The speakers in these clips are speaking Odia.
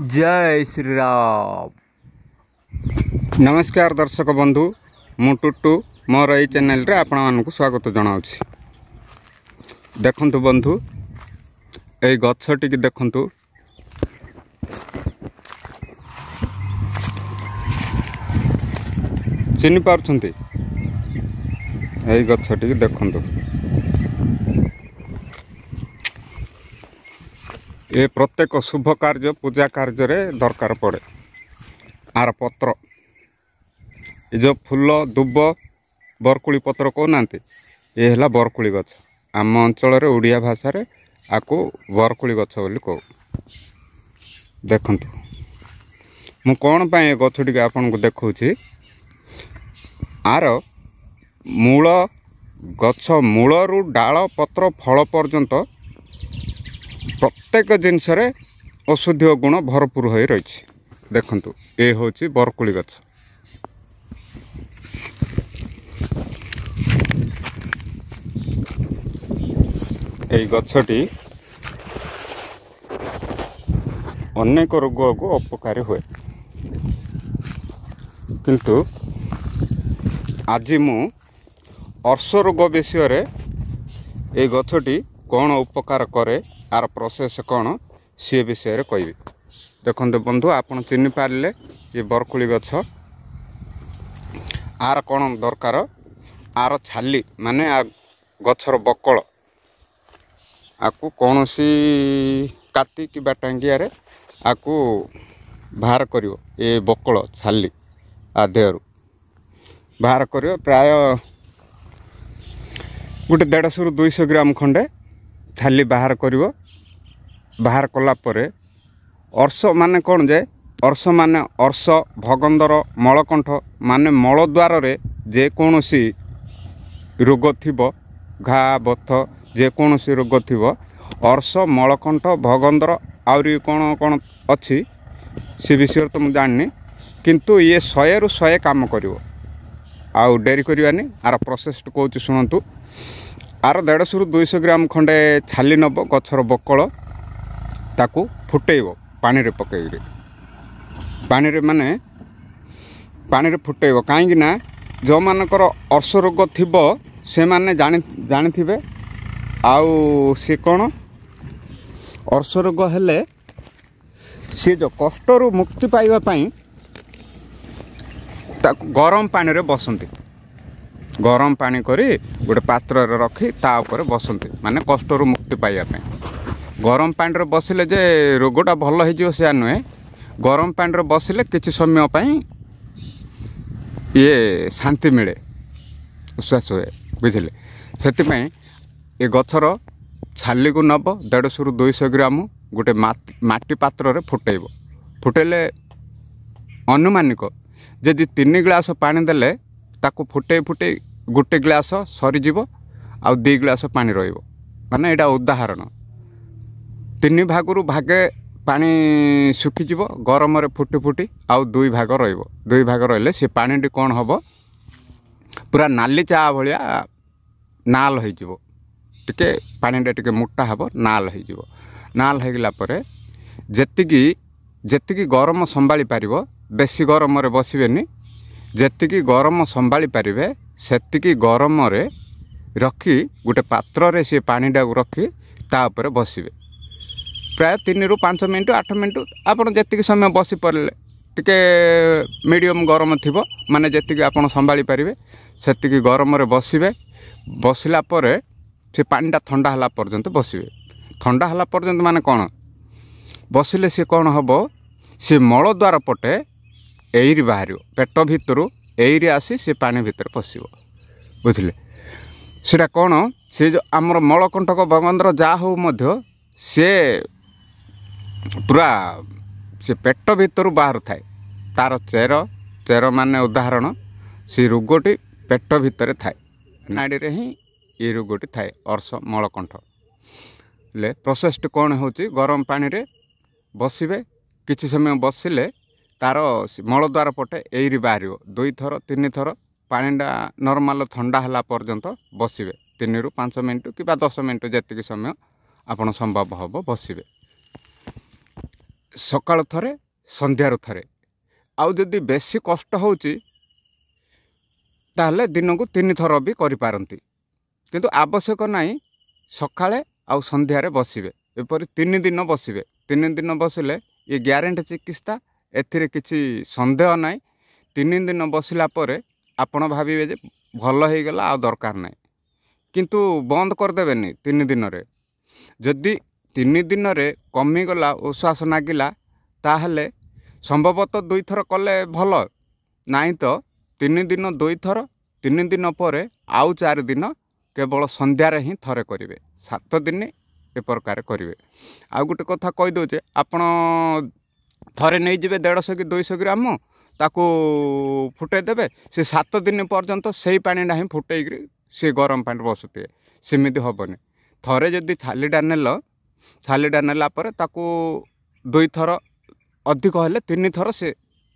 जय श्री राम नमस्कार दर्शक बंधु ମୁଁ ଟୁଟୁ ମୋର ଏଇ ଚ୍ୟାନେଲରେ ଆପଣମାନଙ୍କୁ ସ୍ୱାଗତ ଜଣାଉଛି ଦେଖନ୍ତୁ ବନ୍ଧୁ ଏଇ ଗଛଟିକି ଦେଖନ୍ତୁ ଚିହ୍ନି ପାରୁଛନ୍ତି ଏଇ ଗଛଟିକି ଦେଖନ୍ତୁ ଏ ପ୍ରତ୍ୟେକ ଶୁଭ କାର୍ଯ୍ୟ ପୂଜା କାର୍ଯ୍ୟରେ ଦରକାର ପଡ଼େ ଆର ପତ୍ର ଏ ଯେଉଁ ଫୁଲ ଦୁବ ବରକୁଳି ପତ୍ର କହୁନାହାନ୍ତି ଏ ହେଲା ବରକୁଳି ଗଛ ଆମ ଅଞ୍ଚଳରେ ଓଡ଼ିଆ ଭାଷାରେ ଆକୁ ବରକୁଳି ଗଛ ବୋଲି କହୁ ଦେଖନ୍ତୁ ମୁଁ କ'ଣ ପାଇଁ ଏ ଗଛଟିକୁ ଆପଣଙ୍କୁ ଦେଖାଉଛି ଆର ମୂଳ ଗଛ ମୂଳରୁ ଡାଳ ପତ୍ର ଫଳ ପର୍ଯ୍ୟନ୍ତ ପ୍ରତ୍ୟେକ ଜିନିଷରେ ଔଷଧୀୟ ଗୁଣ ଭରପୁର ହୋଇ ରହିଛି ଦେଖନ୍ତୁ ଏ ହେଉଛି ବରକୁଳି ଗଛ এই গছটি ଅନେକ ରୋଗକୁ ଅପକାରୀ ହୁଏ କିନ୍ତୁ ଆଜି ମୁଁ ଅର୍ଶ ରୋଗ ବିଷୟରେ ଏ ଗଛଟି କ'ଣ ଉପକାର କରେ ଆର ପ୍ରୋସେସ୍ କ'ଣ ସିଏ ବିଷୟରେ କହିବି ଦେଖନ୍ତୁ ବନ୍ଧୁ ଆପଣ ଚିହ୍ନିପାରିଲେ ଏ ବରକୋଳି ଗଛ ଆର କ'ଣ ଦରକାର ଆର ଛାଲି ମାନେ ଆ ଗଛର ବକଳ ଆକୁ କୌଣସି କାତି କିମ୍ବା ଟାଙ୍ଗିଆରେ ଆକୁ ବାହାର କରିବ ଏ ବକଳ ଛାଲି ଆ ଦେହରୁ ବାହାର କରିବ ପ୍ରାୟ ଗୋଟେ ଦେଢ଼ଶହରୁ ଦୁଇଶହ ଗ୍ରାମ ଖଣ୍ଡେ ଛାଲି ବାହାର କରିବ ବାହାର କଲା ପରେ ଅର୍ଷ ମାନେ କ'ଣ ଯେ ଅର୍ଷ ମାନେ ଅର୍ଷ ଭଗନ୍ଦର ମଳକଣ୍ଠ ମାନେ ମଳ ଦ୍ୱାରରେ ଯେକୌଣସି ରୋଗ ଥିବ ଘା ବଥ ଯେକୌଣସି ରୋଗ ଥିବ ଅର୍ଷ ମଳକଣ୍ଠ ଭଗନ୍ଦର ଆହୁରି କ'ଣ କ'ଣ ଅଛି ସେ ବିଷୟରେ ତ ମୁଁ ଜାଣିନି କିନ୍ତୁ ଇଏ ଶହେରୁ ଶହେ କାମ କରିବ ଆଉ ଡେରି କରିବାନି ଆର ପ୍ରସେସ୍ଟ କହୁଛି ଶୁଣନ୍ତୁ ଆର ଦେଢ଼ଶହରୁ ଦୁଇଶହ ଗ୍ରାମ ଖଣ୍ଡେ ଛାଲି ନେବ ଗଛର ବକଳ ତାକୁ ଫୁଟେଇବ ପାଣିରେ ପକେଇକିରି ପାଣିରେ ମାନେ ପାଣିରେ ଫୁଟେଇବ କାହିଁକିନା ଯେଉଁମାନଙ୍କର ଅର୍ଶ ରୋଗ ଥିବ ସେମାନେ ଜାଣି ଜାଣିଥିବେ ଆଉ ସେ କ'ଣ ଅର୍ଶ ରୋଗ ହେଲେ ସିଏ ଯେଉଁ କଷ୍ଟରୁ ମୁକ୍ତି ପାଇବା ପାଇଁ ତାକୁ ଗରମ ପାଣିରେ ବସନ୍ତି ଗରମ ପାଣି କରି ଗୋଟେ ପାତ୍ରରେ ରଖି ତା ଉପରେ ବସନ୍ତି ମାନେ କଷ୍ଟରୁ ମୁକ୍ତି ପାଇବା ପାଇଁ ଗରମ ପାଣିରେ ବସିଲେ ଯେ ରୋଗଟା ଭଲ ହେଇଯିବ ସେୟା ନୁହେଁ ଗରମ ପାଣିରେ ବସିଲେ କିଛି ସମୟ ପାଇଁ ଇଏ ଶାନ୍ତି ମିଳେ ଉଶ୍ୱାସ ହୁଏ ବୁଝିଲେ ସେଥିପାଇଁ ଏ ଗଛର ଛାଲିକୁ ନେବ ଦେଢ଼ଶହରୁ ଦୁଇଶହ ଗ୍ରାମ ଗୋଟେ ମାଟି ପାତ୍ରରେ ଫୁଟେଇବ ଫୁଟେଇଲେ ଅନୁମାନିକ ଯଦି ତିନି ଗ୍ଲାସ ପାଣି ଦେଲେ ତାକୁ ଫୁଟେଇ ଫୁଟେଇ ଗୋଟେ ଗ୍ଲାସ୍ ସରିଯିବ ଆଉ ଦୁଇ ଗ୍ଲାସ୍ ପାଣି ରହିବ ମାନେ ଏଇଟା ଉଦାହରଣ ତିନି ଭାଗରୁ ଭାଗେ ପାଣି ଶୁଖିଯିବ ଗରମରେ ଫୁଟି ଫୁଟି ଆଉ ଦୁଇ ଭାଗ ରହିବ ଦୁଇ ଭାଗ ରହିଲେ ସେ ପାଣିଟି କ'ଣ ହେବ ପୁରା ନାଲି ଚା' ଭଳିଆ ନାଲ ହୋଇଯିବ ଟିକେ ପାଣିଟା ଟିକେ ମୋଟା ହେବ ନାଲ ହୋଇଯିବ ନାଲ ହୋଇଗଲା ପରେ ଯେତିକି ଯେତିକି ଗରମ ସମ୍ଭାଳି ପାରିବ ବେଶୀ ଗରମରେ ବସିବେନି ଯେତିକି ଗରମ ସମ୍ଭାଳି ପାରିବେ ସେତିକି ଗରମରେ ରଖି ଗୋଟେ ପାତ୍ରରେ ସିଏ ପାଣିଟାକୁ ରଖି ତା ଉପରେ ବସିବେ ପ୍ରାୟ ତିନିରୁ ପାଞ୍ଚ ମିନିଟ୍ ଆଠ ମିନିଟ୍ ଆପଣ ଯେତିକି ସମୟ ବସିପାରିଲେ ଟିକେ ମିଡ଼ିୟମ୍ ଗରମ ଥିବ ମାନେ ଯେତିକି ଆପଣ ସମ୍ଭାଳି ପାରିବେ ସେତିକି ଗରମରେ ବସିବେ ବସିଲା ପରେ ସେ ପାଣିଟା ଥଣ୍ଡା ହେଲା ପର୍ଯ୍ୟନ୍ତ ବସିବେ ଥଣ୍ଡା ହେଲା ପର୍ଯ୍ୟନ୍ତ ମାନେ କ'ଣ ବସିଲେ ସିଏ କ'ଣ ହେବ ସେ ମଳଦ୍ୱାର ପଟେ ଏଇରି ବାହାରିବ ପେଟ ଭିତରୁ ଏଇରି ଆସି ସେ ପାଣି ଭିତରେ ପଶିବ ବୁଝିଲେ ସେଇଟା କ'ଣ ସେ ଯେଉଁ ଆମର ମଳକଣ୍ଟକ ଭଗବନ୍ଧର ଯାହା ହେଉ ମଧ୍ୟ ସେ ପୁରା ସେ ପେଟ ଭିତରୁ ବାହାରୁଥାଏ ତା'ର ଚେର ଚେର ମାନେ ଉଦାହରଣ ସେ ରୋଗଟି ପେଟ ଭିତରେ ଥାଏ ନାଡ଼ିରେ ହିଁ ଏ ରୋଗଟି ଥାଏ ଅର୍ଶ ମଳକଣ୍ଠ ହେଲେ ପ୍ରୋସେସ୍ଟି କ'ଣ ହେଉଛି ଗରମ ପାଣିରେ ବସିବେ କିଛି ସମୟ ବସିଲେ ତାର ମଳଦ୍ୱାର ପଟେ ଏଇରି ବାହାରିବ ଦୁଇଥର ଥର ପାଣିଟା ନର୍ମାଲ ଥଣ୍ଡା ହେଲା ପର୍ଯ୍ୟନ୍ତ ବସିବେ ତିନିରୁ ପାଞ୍ଚ ମିନିଟ୍ କିମ୍ବା ଦଶ ମିନିଟ୍ ଯେତିକି ସମୟ ଆପଣ ସମ୍ଭବ ହେବ ବସିବେ ସକାଳୁ ଥରେ ସନ୍ଧ୍ୟାରୁ ଥରେ ଆଉ ଯଦି ବେଶୀ କଷ୍ଟ ହେଉଛି ତାହେଲେ ଦିନକୁ ତିନି ଥର ବି କରିପାରନ୍ତି କିନ୍ତୁ ଆବଶ୍ୟକ ନାହିଁ ସକାଳେ ଆଉ ସନ୍ଧ୍ୟାରେ ବସିବେ ଏପରି ତିନି ଦିନ ବସିବେ ତିନି ଦିନ ବସିଲେ ଇଏ ଗ୍ୟାରେଣ୍ଟି ଚିକିତ୍ସା ଏଥିରେ କିଛି ସନ୍ଦେହ ନାହିଁ ତିନି ଦିନ ବସିଲା ପରେ ଆପଣ ଭାବିବେ ଯେ ଭଲ ହେଇଗଲା ଆଉ ଦରକାର ନାହିଁ କିନ୍ତୁ ବନ୍ଦ କରିଦେବେନି ତିନି ଦିନରେ ଯଦି ତିନି ଦିନରେ କମିଗଲା ଉଶ୍ୱାସ ନାଗିଲା ତାହେଲେ ସମ୍ଭବତଃ ଦୁଇଥର କଲେ ଭଲ ନାହିଁ ତ ତିନି ଦିନ ଦୁଇଥର ତିନି ଦିନ ପରେ ଆଉ ଚାରି ଦିନ କେବଳ ସନ୍ଧ୍ୟାରେ ହିଁ ଥରେ କରିବେ ସାତ ଦିନ ଏ ପ୍ରକାର କରିବେ ଆଉ ଗୋଟେ କଥା କହିଦେଉଛେ ଆପଣ ଥରେ ନେଇଯିବେ ଦେଢ଼ଶହ କି ଦୁଇଶହ ଗ୍ରାମ ତାକୁ ଫୁଟେଇ ଦେବେ ସେ ସାତ ଦିନ ପର୍ଯ୍ୟନ୍ତ ସେଇ ପାଣିଟା ହିଁ ଫୁଟେଇକିରି ସେ ଗରମ ପାଣିରେ ବସୁଥିବେ ସେମିତି ହେବନି ଥରେ ଯଦି ଛାଲିଟା ନେଲ ଛାଲିଟା ନେଲା ପରେ ତାକୁ ଦୁଇଥର ଅଧିକ ହେଲେ ତିନିଥର ସେ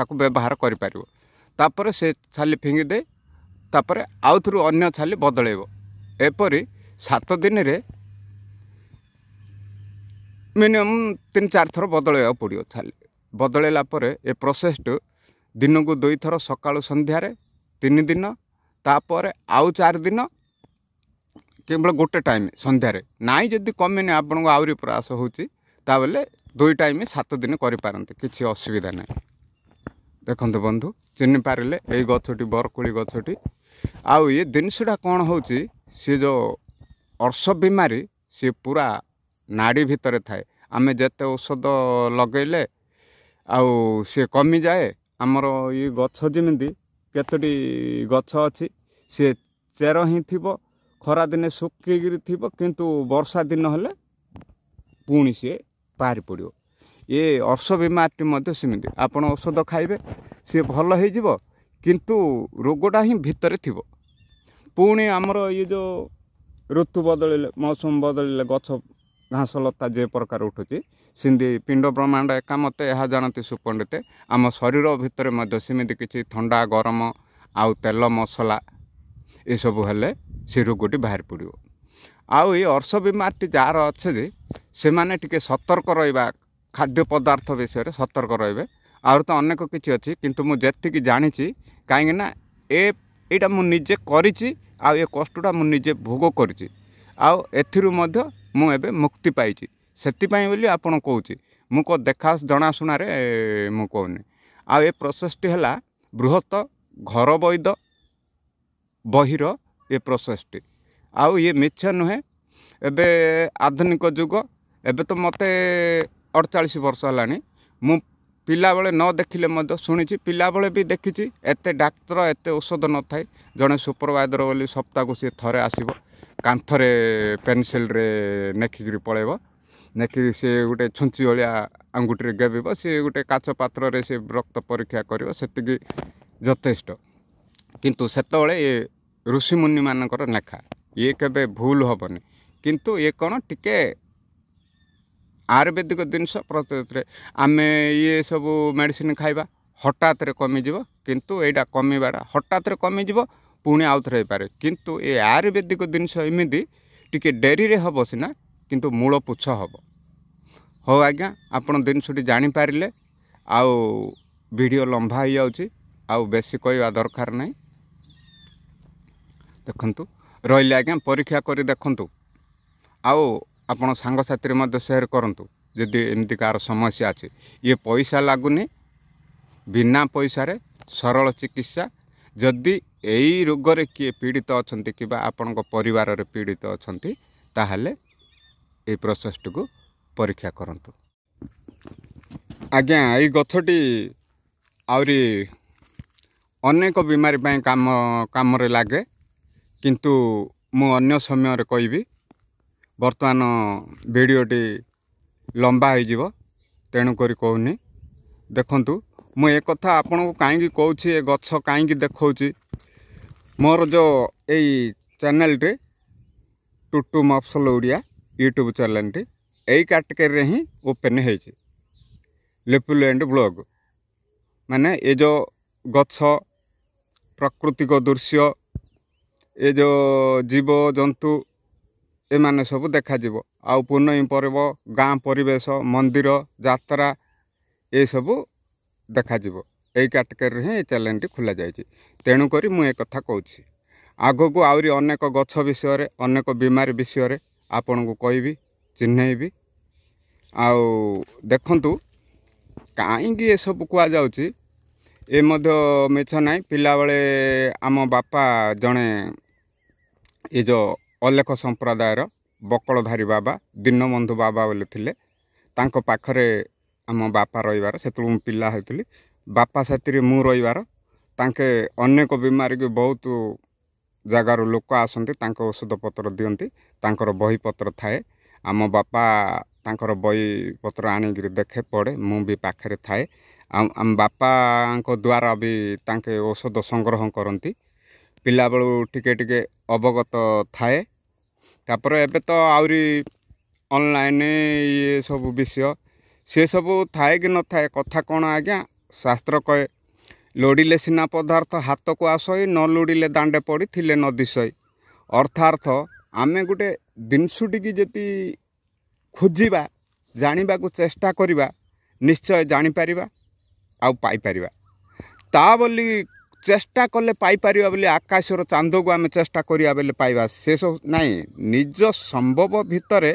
ତାକୁ ବ୍ୟବହାର କରିପାରିବ ତାପରେ ସେ ଛାଲି ଫିଙ୍ଗି ଦେଇ ତାପରେ ଆଉଥରୁ ଅନ୍ୟ ଛାଲି ବଦଳେଇବ ଏପରି ସାତ ଦିନରେ ମିନିମମ୍ ତିନି ଚାରି ଥର ବଦଳେଇବାକୁ ପଡ଼ିବ ଛାଲି ବଦଳେଇଲା ପରେ ଏ ପ୍ରୋସେସ୍ଟୁ ଦିନକୁ ଦୁଇଥର ସକାଳୁ ସନ୍ଧ୍ୟାରେ ତିନି ଦିନ ତାପରେ ଆଉ ଚାରି ଦିନ କେବଳ ଗୋଟେ ଟାଇମ୍ ସନ୍ଧ୍ୟାରେ ନାଇଁ ଯଦି କମେନି ଆପଣଙ୍କୁ ଆହୁରି ପ୍ରୟାସ ହେଉଛି ତାହେଲେ ଦୁଇ ଟାଇମ୍ ସାତ ଦିନ କରିପାରନ୍ତି କିଛି ଅସୁବିଧା ନାହିଁ ଦେଖନ୍ତୁ ବନ୍ଧୁ ଚିହ୍ନି ପାରିଲେ ଏଇ ଗଛଟି ବରକୋଳି ଗଛଟି ଆଉ ଏ ଜିନିଷଟା କ'ଣ ହେଉଛି ସିଏ ଯେଉଁ ଅର୍ଶ ବିମାରୀ ସିଏ ପୁରା ନାଡ଼ି ଭିତରେ ଥାଏ ଆମେ ଯେତେ ଔଷଧ ଲଗେଇଲେ ଆଉ ସିଏ କମିଯାଏ ଆମର ଇଏ ଗଛ ଯେମିତି କେତୋଟି ଗଛ ଅଛି ସିଏ ଚେର ହିଁ ଥିବ ଖରାଦିନେ ଶୁଖିକିରି ଥିବ କିନ୍ତୁ ବର୍ଷା ଦିନ ହେଲେ ପୁଣି ସିଏ ବାହାରି ପଡ଼ିବ ଏ ଅର୍ଶ ବିମାରଟି ମଧ୍ୟ ସେମିତି ଆପଣ ଔଷଧ ଖାଇବେ ସିଏ ଭଲ ହେଇଯିବ କିନ୍ତୁ ରୋଗଟା ହିଁ ଭିତରେ ଥିବ ପୁଣି ଆମର ଇଏ ଯେଉଁ ଋତୁ ବଦଳିଲେ ମୌସୁମୀ ବଦଳିଲେ ଗଛ ଘାସଲତା ଯେ ପ୍ରକାର ଉଠୁଛି ସିନ୍ଧି ପିଣ୍ଡ ବ୍ରହ୍ମାଣ୍ଡ ଏକା ମୋତେ ଏହା ଜାଣନ୍ତି ସୁପଣ୍ଡିତେ ଆମ ଶରୀର ଭିତରେ ମଧ୍ୟ ସେମିତି କିଛି ଥଣ୍ଡା ଗରମ ଆଉ ତେଲ ମସଲା ଏସବୁ ହେଲେ ସେ ରୋଗଟି ବାହାରି ପଡ଼ିବ ଆଉ ଏଇ ଅର୍ଶ ବେମାରଟି ଯାହାର ଅଛି ଯେ ସେମାନେ ଟିକେ ସତର୍କ ରହିବା ଖାଦ୍ୟ ପଦାର୍ଥ ବିଷୟରେ ସତର୍କ ରହିବେ ଆହୁରି ତ ଅନେକ କିଛି ଅଛି କିନ୍ତୁ ମୁଁ ଯେତିକି ଜାଣିଛି କାହିଁକିନା ଏ ଏଇଟା ମୁଁ ନିଜେ କରିଛି ଆଉ ଏ କଷ୍ଟଟା ମୁଁ ନିଜେ ଭୋଗ କରିଛି ଆଉ ଏଥିରୁ ମଧ୍ୟ ମୁଁ ଏବେ ମୁକ୍ତି ପାଇଛି ସେଥିପାଇଁ ବୋଲି ଆପଣ କହୁଛି ମୁଁ କେଉଁ ଦେଖା ଜଣାଶୁଣାରେ ମୁଁ କହୁନି ଆଉ ଏ ପ୍ରୋସେସ୍ଟି ହେଲା ବୃହତ ଘର ବୈଦ ବହିର ଏ ପ୍ରୋସେସ୍ଟି ଆଉ ଇଏ ମିଛ ନୁହେଁ ଏବେ ଆଧୁନିକ ଯୁଗ ଏବେ ତ ମୋତେ ଅଡ଼ଚାଳିଶ ବର୍ଷ ହେଲାଣି ମୁଁ ପିଲାବେଳେ ନ ଦେଖିଲେ ମଧ୍ୟ ଶୁଣିଛି ପିଲାବେଳେ ବି ଦେଖିଛି ଏତେ ଡାକ୍ତର ଏତେ ଔଷଧ ନଥାଏ ଜଣେ ସୁପରଭାଇଜର ବୋଲି ସପ୍ତାହକୁ ସିଏ ଥରେ ଆସିବ କାନ୍ଥରେ ପେନସିଲ୍ରେ ନେଖିକିରି ପଳେଇବ ନେଇକି ସେ ଗୋଟେ ଛୁଞ୍ଚି ଭଳିଆ ଆଙ୍ଗୁଠିରେ ଗେବିବ ସେ ଗୋଟେ କାଚ ପାତ୍ରରେ ସେ ରକ୍ତ ପରୀକ୍ଷା କରିବ ସେତିକି ଯଥେଷ୍ଟ କିନ୍ତୁ ସେତେବେଳେ ଏ ଋଷିମୁନିମାନଙ୍କର ଲେଖା ଇଏ କେବେ ଭୁଲ ହେବନି କିନ୍ତୁ ଇଏ କ'ଣ ଟିକେ ଆୟୁର୍ବେଦିକ ଜିନିଷ ପ୍ରତ୍ୟୁତରେ ଆମେ ଇଏ ସବୁ ମେଡ଼ିସିନ୍ ଖାଇବା ହଠାତରେ କମିଯିବ କିନ୍ତୁ ଏଇଟା କମିବାଟା ହଠାତରେ କମିଯିବ ପୁଣି ଆଉଥରେ ହେଇପାରେ କିନ୍ତୁ ଏ ଆୟୁର୍ବେଦିକ ଜିନିଷ ଏମିତି ଟିକେ ଡେରିରେ ହେବ ସିନା କିନ୍ତୁ ମୂଳ ପୁଚ୍ଛ ହେବ ହଉ ଆଜ୍ଞା ଆପଣ ଜିନିଷଟି ଜାଣିପାରିଲେ ଆଉ ଭିଡ଼ିଓ ଲମ୍ବା ହେଇଯାଉଛି ଆଉ ବେଶୀ କହିବା ଦରକାର ନାହିଁ ଦେଖନ୍ତୁ ରହିଲେ ଆଜ୍ଞା ପରୀକ୍ଷା କରି ଦେଖନ୍ତୁ ଆଉ ଆପଣ ସାଙ୍ଗସାଥିରେ ମଧ୍ୟ ସେୟାର କରନ୍ତୁ ଯଦି ଏମିତି କାହାର ସମସ୍ୟା ଅଛି ଇଏ ପଇସା ଲାଗୁନି ବିନା ପଇସାରେ ସରଳ ଚିକିତ୍ସା ଯଦି ଏଇ ରୋଗରେ କିଏ ପୀଡ଼ିତ ଅଛନ୍ତି କିମ୍ବା ଆପଣଙ୍କ ପରିବାରରେ ପୀଡ଼ିତ ଅଛନ୍ତି ତାହେଲେ ଏଇ ପ୍ରସେସଟିକୁ ପରୀକ୍ଷା କରନ୍ତୁ ଆଜ୍ଞା ଏଇ ଗଛଟି ଆହୁରି ଅନେକ ବିମାରୀ ପାଇଁ କାମ କାମରେ ଲାଗେ କିନ୍ତୁ ମୁଁ ଅନ୍ୟ ସମୟରେ କହିବି ବର୍ତ୍ତମାନ ଭିଡ଼ିଓଟି ଲମ୍ବା ହୋଇଯିବ ତେଣୁକରି କହୁନି ଦେଖନ୍ତୁ ମୁଁ ଏ କଥା ଆପଣଙ୍କୁ କାହିଁକି କହୁଛି ଏ ଗଛ କାହିଁକି ଦେଖାଉଛି ମୋର ଯେଉଁ ଏଇ ଚ୍ୟାନେଲ୍ଟି ଟୁଟୁ ମଫସଲ ଓଡ଼ିଆ ୟୁଟ୍ୟୁବ୍ ଚ୍ୟାନେଲ୍ଟି ଏଇ କାଟେଗୋରୀରେ ହିଁ ଓପେନ୍ ହେଇଛି ଲିପୁଲ ଏଣ୍ଡ ବ୍ଲଗ୍ ମାନେ ଏ ଯେଉଁ ଗଛ ପ୍ରାକୃତିକ ଦୃଶ୍ୟ ଏ ଯେଉଁ ଜୀବଜନ୍ତୁ ଏମାନେ ସବୁ ଦେଖାଯିବ ଆଉ ପୁନଃ ପର୍ବ ଗାଁ ପରିବେଶ ମନ୍ଦିର ଯାତ୍ରା ଏସବୁ ଦେଖାଯିବ ଏଇ କାଟେଗୋରୀରେ ହିଁ ଏ ଚ୍ୟାନେଲ୍ଟି ଖୋଲାଯାଇଛି ତେଣୁକରି ମୁଁ ଏ କଥା କହୁଛି ଆଗକୁ ଆହୁରି ଅନେକ ଗଛ ବିଷୟରେ ଅନେକ ବୀମାରୀ ବିଷୟରେ ଆପଣଙ୍କୁ କହିବି ଚିହ୍ନେଇବି ଆଉ ଦେଖନ୍ତୁ କାହିଁକି ଏସବୁ କୁହାଯାଉଛି ଏ ମଧ୍ୟ ମିଛ ନାହିଁ ପିଲାବେଳେ ଆମ ବାପା ଜଣେ ଏ ଯେଉଁ ଅଲେଖ ସମ୍ପ୍ରଦାୟର ବକଳଧାରୀ ବାବା ଦୀନବନ୍ଧୁ ବାବା ବୋଲି ଥିଲେ ତାଙ୍କ ପାଖରେ ଆମ ବାପା ରହିବାର ସେତେବେଳେ ମୁଁ ପିଲା ହୋଇଥିଲି ବାପା ସେଥିରେ ମୁଁ ରହିବାର ତାଙ୍କେ ଅନେକ ବିମାରୀକୁ ବହୁତ ଜାଗାରୁ ଲୋକ ଆସନ୍ତି ତାଙ୍କ ଔଷଧପତ୍ର ଦିଅନ୍ତି ତାଙ୍କର ବହିପତ୍ର ଥାଏ ଆମ ବାପା ତାଙ୍କର ବହିପତ୍ର ଆଣିକିରି ଦେଖେ ପଢ଼େ ମୁଁ ବି ପାଖରେ ଥାଏ ଆମ ବାପାଙ୍କ ଦ୍ୱାରା ବି ତାଙ୍କେ ଔଷଧ ସଂଗ୍ରହ କରନ୍ତି ପିଲାବେଳୁ ଟିକେ ଟିକେ ଅବଗତ ଥାଏ ତାପରେ ଏବେ ତ ଆହୁରି ଅନଲାଇନ୍ ଇଏ ସବୁ ବିଷୟ ସେସବୁ ଥାଏ କି ନଥାଏ କଥା କ'ଣ ଆଜ୍ଞା ଶାସ୍ତ୍ର କହେ ଲୋଡ଼ିଲେ ସିନା ପଦାର୍ଥ ହାତକୁ ଆସଇ ନ ଲୋଡ଼ିଲେ ଦାଣ୍ଡେ ପଡ଼ିଥିଲେ ନଦିଶଇ ଅର୍ଥାର୍ଥ ଆମେ ଗୋଟେ ଜିନିଷଟିକି ଯଦି ଖୋଜିବା ଜାଣିବାକୁ ଚେଷ୍ଟା କରିବା ନିଶ୍ଚୟ ଜାଣିପାରିବା ଆଉ ପାଇପାରିବା ତା ବୋଲି ଚେଷ୍ଟା କଲେ ପାଇପାରିବା ବୋଲି ଆକାଶର ଚାନ୍ଦକୁ ଆମେ ଚେଷ୍ଟା କରିବା ବୋଲି ପାଇବା ସେସବୁ ନାହିଁ ନିଜ ସମ୍ଭବ ଭିତରେ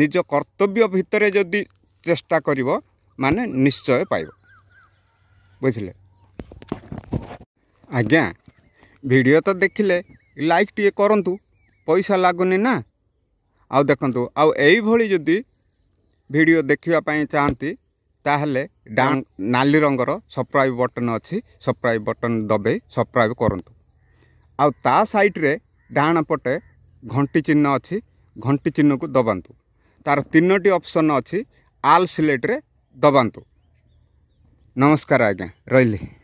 ନିଜ କର୍ତ୍ତବ୍ୟ ଭିତରେ ଯଦି ଚେଷ୍ଟା କରିବ ମାନେ ନିଶ୍ଚୟ ପାଇବ ବୁଝିଲେ ଆଜ୍ଞା ଭିଡ଼ିଓ ତ ଦେଖିଲେ ଲାଇକ୍ ଟିକେ କରନ୍ତୁ ପଇସା ଲାଗୁନି ନା ଆଉ ଦେଖନ୍ତୁ ଆଉ ଏଇଭଳି ଯଦି ଭିଡ଼ିଓ ଦେଖିବା ପାଇଁ ଚାହାନ୍ତି ତାହେଲେ ଡା ନାଲି ରଙ୍ଗର ସବସ୍କ୍ରାଇବ୍ ବଟନ୍ ଅଛି ସବସ୍କ୍ରାଇବ୍ ବଟନ୍ ଦବେଇ ସବସ୍କ୍ରାଇବ୍ କରନ୍ତୁ ଆଉ ତା ସାଇଟ୍ରେ ଡାହାଣ ପଟେ ଘଣ୍ଟି ଚିହ୍ନ ଅଛି ଘଣ୍ଟି ଚିହ୍ନକୁ ଦବାନ୍ତୁ ତା'ର ତିନୋଟି ଅପସନ୍ ଅଛି ଆଲ୍ ସିଲେଟ୍ରେ ଦବାନ୍ତୁ ନମସ୍କାର ଆଜ୍ଞା ରହିଲି